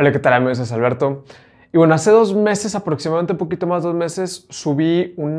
Hola, ¿qué tal amigos? Es Alberto. Y bueno, hace dos meses, aproximadamente un poquito más dos meses, subí un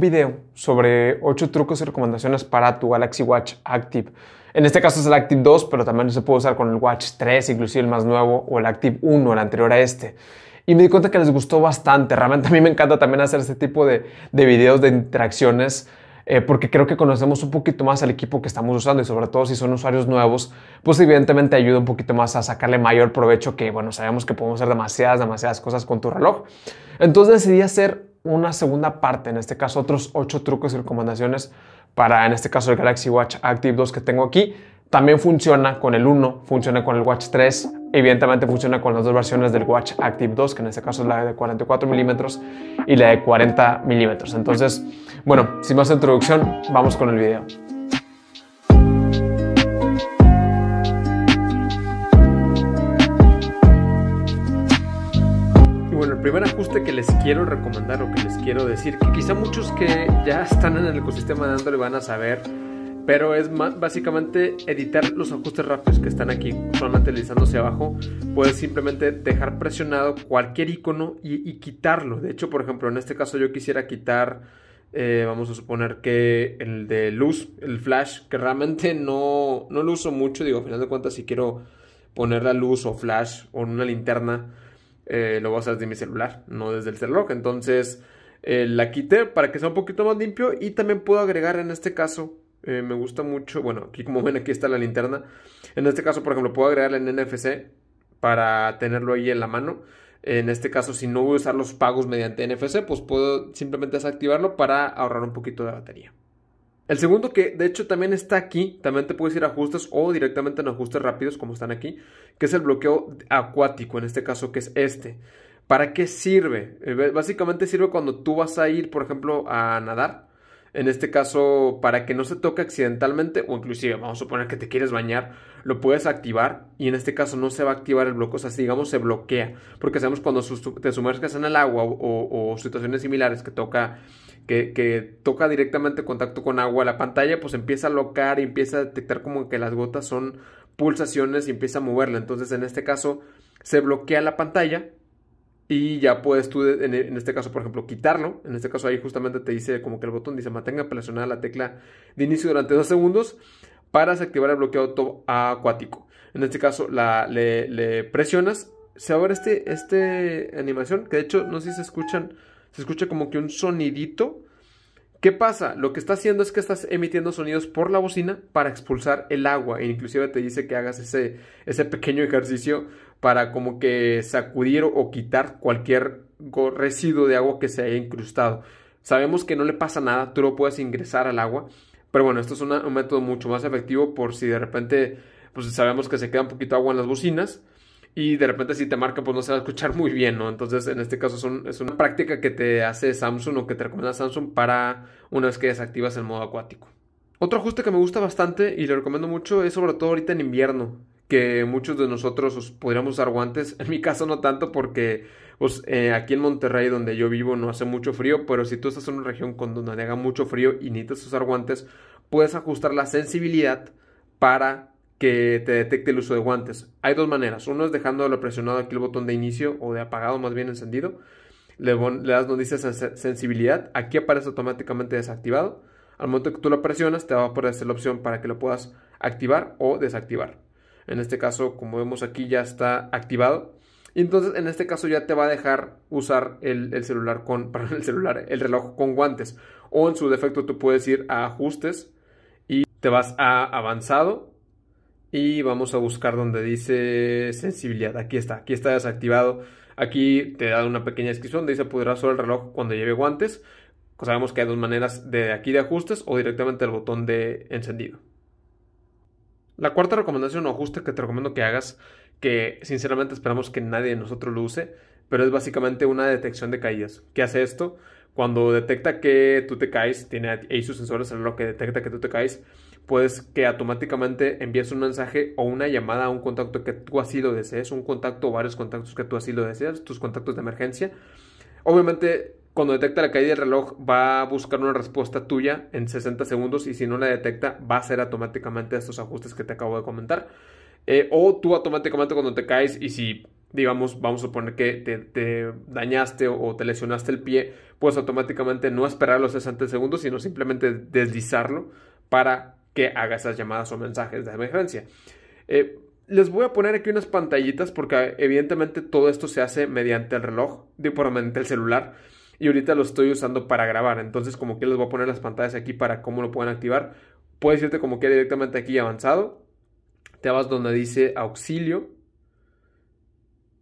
video sobre ocho trucos y recomendaciones para tu Galaxy Watch Active. En este caso es el Active 2, pero también se puede usar con el Watch 3, inclusive el más nuevo, o el Active 1, el anterior a este. Y me di cuenta que les gustó bastante. Realmente a mí me encanta también hacer este tipo de, de videos, de interacciones eh, porque creo que conocemos un poquito más el equipo que estamos usando y sobre todo si son usuarios nuevos, pues evidentemente ayuda un poquito más a sacarle mayor provecho que, bueno, sabemos que podemos hacer demasiadas, demasiadas cosas con tu reloj. Entonces decidí hacer una segunda parte, en este caso otros 8 trucos y recomendaciones para, en este caso, el Galaxy Watch Active 2 que tengo aquí. También funciona con el 1, funciona con el Watch 3, evidentemente funciona con las dos versiones del Watch Active 2, que en este caso es la de 44 milímetros y la de 40 milímetros. Entonces, bueno, sin más introducción, vamos con el video. Y bueno, el primer ajuste que les quiero recomendar o que les quiero decir, que quizá muchos que ya están en el ecosistema de Android van a saber, pero es básicamente editar los ajustes rápidos que están aquí, solamente deslizándose abajo, puedes simplemente dejar presionado cualquier icono y quitarlo. De hecho, por ejemplo, en este caso yo quisiera quitar eh, vamos a suponer que el de luz, el flash, que realmente no, no lo uso mucho, digo, al final de cuentas si quiero poner la luz o flash o una linterna, eh, lo voy a hacer desde mi celular, no desde el celular entonces eh, la quité para que sea un poquito más limpio y también puedo agregar en este caso, me gusta mucho, bueno, aquí como ven aquí está la linterna, en este caso por ejemplo puedo agregarla en NFC para tenerlo ahí en la mano en este caso, si no voy a usar los pagos mediante NFC, pues puedo simplemente desactivarlo para ahorrar un poquito de batería. El segundo que de hecho también está aquí, también te puedes ir a ajustes o directamente en ajustes rápidos como están aquí, que es el bloqueo acuático, en este caso que es este. ¿Para qué sirve? Eh, básicamente sirve cuando tú vas a ir, por ejemplo, a nadar en este caso, para que no se toque accidentalmente o inclusive, vamos a suponer que te quieres bañar, lo puedes activar y en este caso no se va a activar el bloqueo, o sea, digamos se bloquea, porque sabemos cuando te sumerges en el agua o, situaciones similares que toca, que, que, toca directamente contacto con agua, la pantalla pues empieza a locar y empieza a detectar como que las gotas son pulsaciones y empieza a moverla, entonces en este caso se bloquea la pantalla y ya puedes tú, en, este caso, por ejemplo, quitarlo. En este caso ahí justamente te dice como que el botón dice mantenga presionada la tecla de inicio durante dos segundos para desactivar el bloqueo acuático. En este caso la, le, presionas, se abre este, este animación, que de hecho no sé si se escuchan, se escucha como que un sonidito. ¿Qué pasa? Lo que está haciendo es que estás emitiendo sonidos por la bocina para expulsar el agua. E inclusive te dice que hagas ese, ese pequeño ejercicio para como que sacudir o quitar cualquier residuo de agua que se haya incrustado. Sabemos que no le pasa nada, tú lo puedes ingresar al agua, pero bueno, esto es un método mucho más efectivo por si de repente, pues sabemos que se queda un poquito agua en las bocinas y de repente si te marca, pues no se va a escuchar muy bien, ¿no? Entonces, en este caso es, es una práctica que te hace Samsung o que te recomienda Samsung para una vez que desactivas el modo acuático. Otro ajuste que me gusta bastante y le recomiendo mucho es sobre todo ahorita en invierno que muchos de nosotros podríamos usar guantes. En mi caso no tanto porque pues, eh, aquí en Monterrey donde yo vivo no hace mucho frío, pero si tú estás en una región con donde haga mucho frío y necesitas usar guantes, puedes ajustar la sensibilidad para que te detecte el uso de guantes. Hay dos maneras. Uno es dejándolo presionado aquí el botón de inicio o de apagado, más bien encendido. Le, das donde dice sensibilidad. Aquí aparece automáticamente desactivado. Al momento que tú lo presionas, te va a aparecer la opción para que lo puedas activar o desactivar. En este caso, como vemos aquí, ya está activado. Y entonces, en este caso, ya te va a dejar usar el, celular con, el celular, el reloj con guantes. O en su defecto, tú puedes ir a ajustes y te vas a avanzado. Y vamos a buscar donde dice sensibilidad. Aquí está, aquí está desactivado. Aquí te da una pequeña descripción. Dice podrás usar el reloj cuando lleve guantes. sabemos que hay dos maneras de aquí de ajustes o directamente el botón de encendido. La cuarta recomendación o ajuste que te recomiendo que hagas, que sinceramente esperamos que nadie de nosotros lo use, pero es básicamente una detección de caídas. ¿Qué hace esto? Cuando detecta que tú te caes, tiene ahí sus sensores en lo que detecta que tú te caes, puedes que automáticamente envíes un mensaje o una llamada a un contacto que tú así lo desees, un contacto o varios contactos que tú así lo deseas, tus contactos de emergencia. Obviamente cuando detecta la caída del reloj, va a buscar una respuesta tuya en 60 segundos y si no la detecta, va a hacer automáticamente estos ajustes que te acabo de comentar. Eh, o tú automáticamente cuando te caes y si, digamos, vamos a poner que te, dañaste o, te lesionaste el pie, pues automáticamente no esperar los 60 segundos, sino simplemente deslizarlo para que haga esas llamadas o mensajes de emergencia. Eh, les voy a poner aquí unas pantallitas porque evidentemente todo esto se hace mediante el reloj, por mediante el celular y ahorita lo estoy usando para grabar. Entonces como que les voy a poner las pantallas aquí para cómo lo pueden activar. Puedes irte como que directamente aquí avanzado. Te vas donde dice auxilio.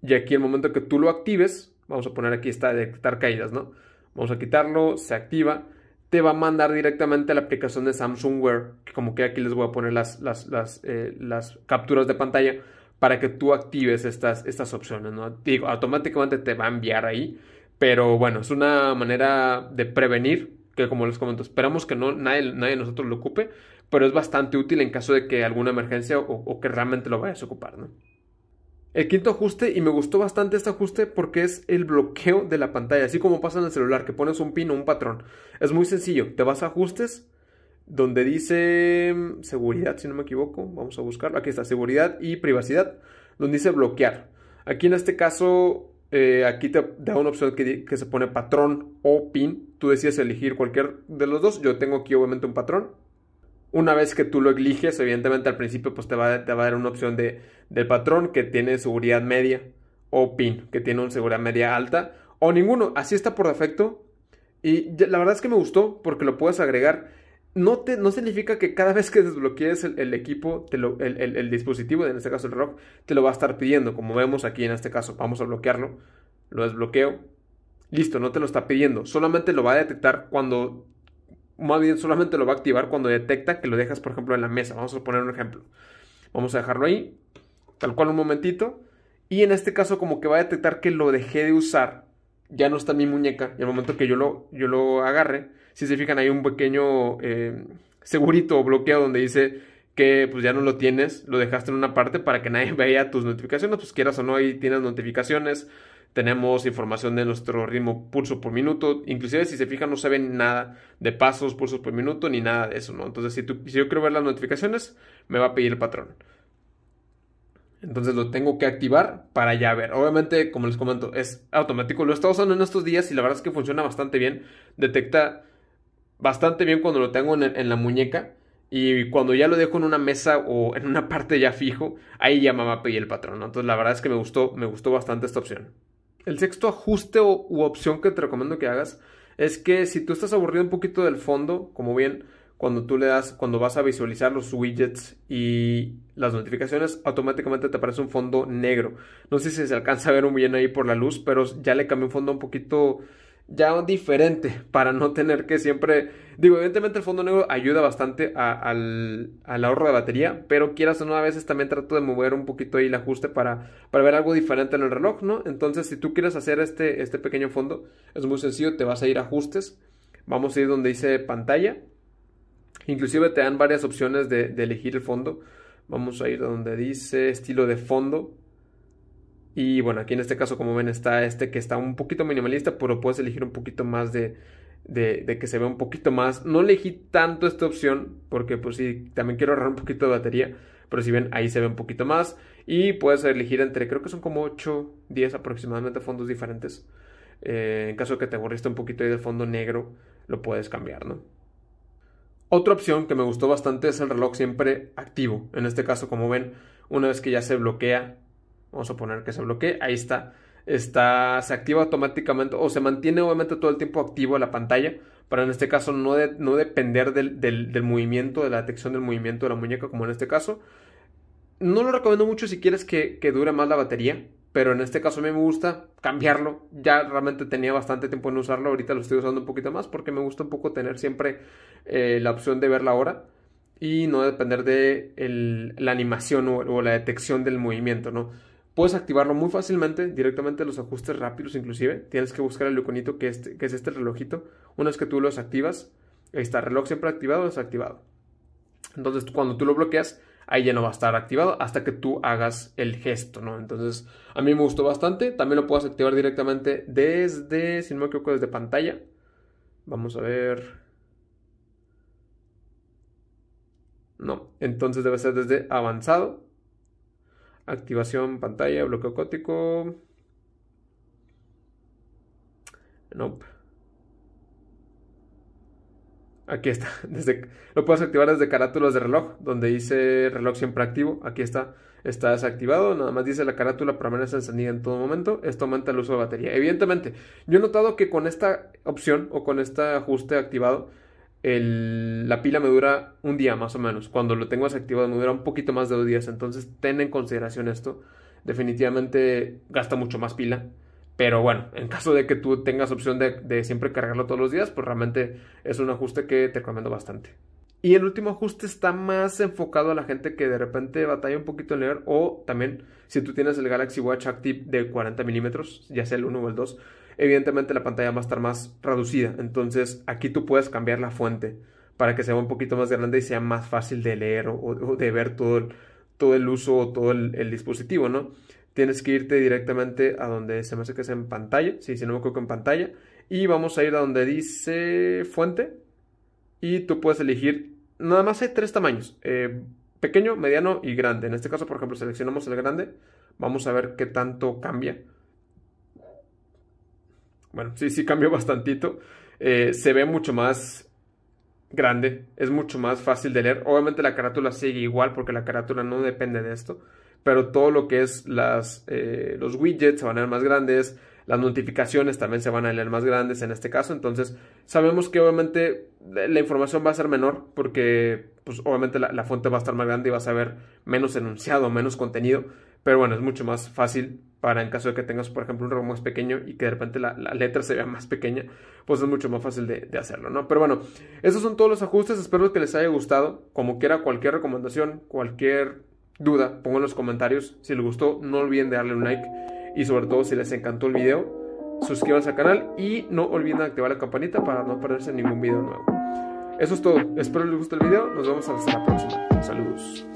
Y aquí el momento que tú lo actives, vamos a poner aquí está detectar caídas, ¿no? Vamos a quitarlo, se activa. Te va a mandar directamente a la aplicación de Samsung Wear, que como que aquí les voy a poner las, las, las, eh, capturas de pantalla para que tú actives estas, estas opciones, ¿no? Digo, automáticamente te va a enviar ahí pero bueno, es una manera de prevenir, que como les comento, esperamos que no, nadie, nadie de nosotros lo ocupe, pero es bastante útil en caso de que alguna emergencia o, que realmente lo vayas a ocupar, El quinto ajuste, y me gustó bastante este ajuste porque es el bloqueo de la pantalla, así como pasa en el celular, que pones un pin o un patrón. Es muy sencillo, te vas a ajustes, donde dice mm, seguridad, si no me equivoco, vamos a buscarlo, aquí está, seguridad y privacidad, donde dice bloquear. Aquí en este caso eh, aquí te da una opción que, se pone patrón o pin. Tú decides elegir cualquier de los dos. Yo tengo aquí obviamente un patrón. Una vez que tú lo eliges, evidentemente al principio pues te va, a dar una opción de, de, patrón que tiene seguridad media o pin que tiene una seguridad media alta o ninguno. Así está por defecto. Y la verdad es que me gustó porque lo puedes agregar no, te, no significa que cada vez que desbloquees el, equipo, el, dispositivo, en este caso el rock, te lo va a estar pidiendo. Como vemos aquí en este caso, vamos a bloquearlo. Lo desbloqueo. Listo, no te lo está pidiendo. Solamente lo va a detectar cuando... Más bien, solamente lo va a activar cuando detecta que lo dejas, por ejemplo, en la mesa. Vamos a poner un ejemplo. Vamos a dejarlo ahí. Tal cual un momentito. Y en este caso como que va a detectar que lo dejé de usar. Ya no está mi muñeca. Y al momento que yo lo, yo lo agarre, si se fijan, hay un pequeño eh, segurito o bloqueo donde dice que pues ya no lo tienes, lo dejaste en una parte para que nadie vea tus notificaciones, pues quieras o no, ahí tienes notificaciones, tenemos información de nuestro ritmo pulso por minuto, inclusive si se fijan no se ve nada de pasos, pulsos por minuto, ni nada de eso, ¿no? Entonces si, tú, si yo quiero ver las notificaciones, me va a pedir el patrón. Entonces lo tengo que activar para ya ver. Obviamente, como les comento, es automático. Lo he estado usando en estos días y la verdad es que funciona bastante bien. Detecta bastante bien cuando lo tengo en, la muñeca. Y cuando ya lo dejo en una mesa o en una parte ya fijo, ahí ya mamá y el patrón. Entonces la verdad es que me gustó, me gustó bastante esta opción. El sexto ajuste o, u opción que te recomiendo que hagas es que si tú estás aburrido un poquito del fondo, como bien cuando tú le das, cuando vas a visualizar los widgets y las notificaciones, automáticamente te aparece un fondo negro. No sé si se alcanza a ver muy bien ahí por la luz, pero ya le cambié un fondo un poquito ya diferente para no tener que siempre... Digo, evidentemente el fondo negro ayuda bastante a, al, ahorro de batería, pero quieras o no, a veces también trato de mover un poquito ahí el ajuste para, para ver algo diferente en el reloj, ¿no? Entonces, si tú quieres hacer este, este pequeño fondo, es muy sencillo, te vas a ir a ajustes, vamos a ir donde dice pantalla, inclusive te dan varias opciones de, de elegir el fondo, vamos a ir donde dice estilo de fondo, y bueno, aquí en este caso, como ven, está este que está un poquito minimalista, pero puedes elegir un poquito más de, de, que se vea un poquito más. No elegí tanto esta opción, porque pues sí, también quiero ahorrar un poquito de batería. Pero si ven, ahí se ve un poquito más. Y puedes elegir entre, creo que son como 8, 10 aproximadamente fondos diferentes. Eh, en caso de que te aburriste un poquito ahí del fondo negro, lo puedes cambiar, ¿no? Otra opción que me gustó bastante es el reloj siempre activo. En este caso, como ven, una vez que ya se bloquea Vamos a poner que se bloquee. Ahí está. Está, se activa automáticamente o se mantiene obviamente todo el tiempo activo la pantalla para en este caso no, no depender del, del, movimiento, de la detección del movimiento de la muñeca como en este caso. No lo recomiendo mucho si quieres que, dure más la batería, pero en este caso a mí me gusta cambiarlo. Ya realmente tenía bastante tiempo en usarlo, ahorita lo estoy usando un poquito más porque me gusta un poco tener siempre eh, la opción de ver la hora y no depender de el, la animación o, o la detección del movimiento, ¿no? Puedes activarlo muy fácilmente, directamente los ajustes rápidos inclusive. Tienes que buscar el iconito este, que, es este relojito. Una vez que tú los activas, ahí está, reloj siempre activado o desactivado. Entonces cuando tú lo bloqueas, ahí ya no va a estar activado hasta que tú hagas el gesto, ¿no? Entonces a mí me gustó bastante. También lo puedes activar directamente desde, si no me equivoco, desde pantalla. Vamos a ver. No, entonces debe ser desde avanzado Activación pantalla, bloqueo cótico. Nope. Aquí está. lo puedes activar desde carátulas de reloj, donde dice reloj siempre activo. Aquí está. Está desactivado. Nada más dice la carátula permanece encendida en todo momento. Esto aumenta el uso de batería. Evidentemente, yo he notado que con esta opción o con este ajuste activado, la pila me dura un día más o menos. Cuando lo tengo desactivado me dura un poquito más de dos días. Entonces ten en consideración esto. Definitivamente gasta mucho más pila. Pero bueno, en caso de que tú tengas opción de, de siempre cargarlo todos los días, pues realmente es un ajuste que te recomiendo bastante. Y el último ajuste está más enfocado a la gente que de repente batalla un poquito en leer o también si tú tienes el Galaxy Watch Active de 40 milímetros, ya sea el 1 o el 2, evidentemente la pantalla va a estar más reducida. Entonces aquí tú puedes cambiar la fuente para que sea un poquito más grande y sea más fácil de leer o, de ver todo el, todo el uso o todo el, dispositivo, ¿no? Tienes que irte directamente a donde se me hace que es en pantalla, sí, si no me equivoco en pantalla, y vamos a ir a donde dice fuente y tú puedes elegir, nada más hay tres tamaños, eh, pequeño, mediano y grande. En este caso, por ejemplo, seleccionamos el grande, vamos a ver qué tanto cambia bueno, sí, sí cambió bastantito. Eh, se ve mucho más grande, es mucho más fácil de leer. Obviamente la carátula sigue igual porque la carátula no depende de esto, pero todo lo que es las, eh, los widgets se van a leer más grandes, las notificaciones también se van a leer más grandes en este caso, entonces sabemos que obviamente la información va a ser menor porque pues obviamente la, la fuente va a estar más grande y vas a ver menos enunciado, menos contenido. Pero bueno, es mucho más fácil para en caso de que tengas, por ejemplo, un romo más pequeño y que de repente la, letra se vea más pequeña, pues es mucho más fácil de, hacerlo, ¿no? Pero bueno, esos son todos los ajustes, espero que les haya gustado, como quiera, cualquier recomendación, cualquier duda, pongo en los comentarios, si les gustó, no olviden de darle un like y sobre todo si les encantó el video, suscríbanse al canal y no olviden activar la campanita para no perderse ningún video nuevo. Eso es todo, espero les guste el video, nos vemos hasta la próxima, saludos.